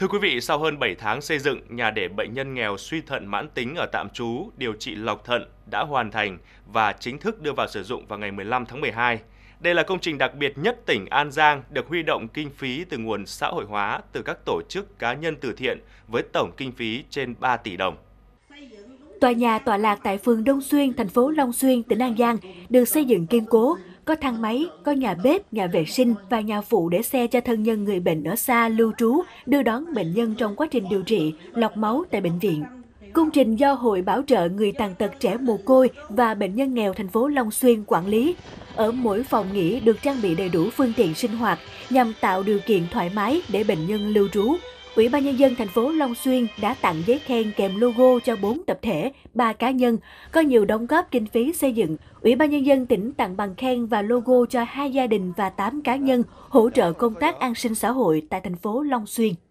Thưa quý vị, sau hơn 7 tháng xây dựng, nhà để bệnh nhân nghèo suy thận mãn tính ở tạm trú điều trị lọc thận đã hoàn thành và chính thức đưa vào sử dụng vào ngày 15 tháng 12. Đây là công trình đặc biệt nhất tỉnh An Giang được huy động kinh phí từ nguồn xã hội hóa từ các tổ chức cá nhân từ thiện với tổng kinh phí trên 3 tỷ đồng. Tòa nhà tọa lạc tại phường Đông Xuyên, thành phố Long Xuyên, tỉnh An Giang được xây dựng kiên cố có thang máy, có nhà bếp, nhà vệ sinh và nhà phụ để xe cho thân nhân người bệnh ở xa lưu trú, đưa đón bệnh nhân trong quá trình điều trị, lọc máu tại bệnh viện. Công trình do Hội Bảo trợ Người tàn tật trẻ mồ côi và bệnh nhân nghèo thành phố Long Xuyên quản lý. Ở mỗi phòng nghỉ được trang bị đầy đủ phương tiện sinh hoạt nhằm tạo điều kiện thoải mái để bệnh nhân lưu trú, Ủy ban Nhân dân thành phố Long Xuyên đã tặng giấy khen kèm logo cho 4 tập thể, 3 cá nhân có nhiều đóng góp kinh phí xây dựng. Ủy ban Nhân dân tỉnh tặng bằng khen và logo cho hai gia đình và 8 cá nhân hỗ trợ công tác an sinh xã hội tại thành phố Long Xuyên.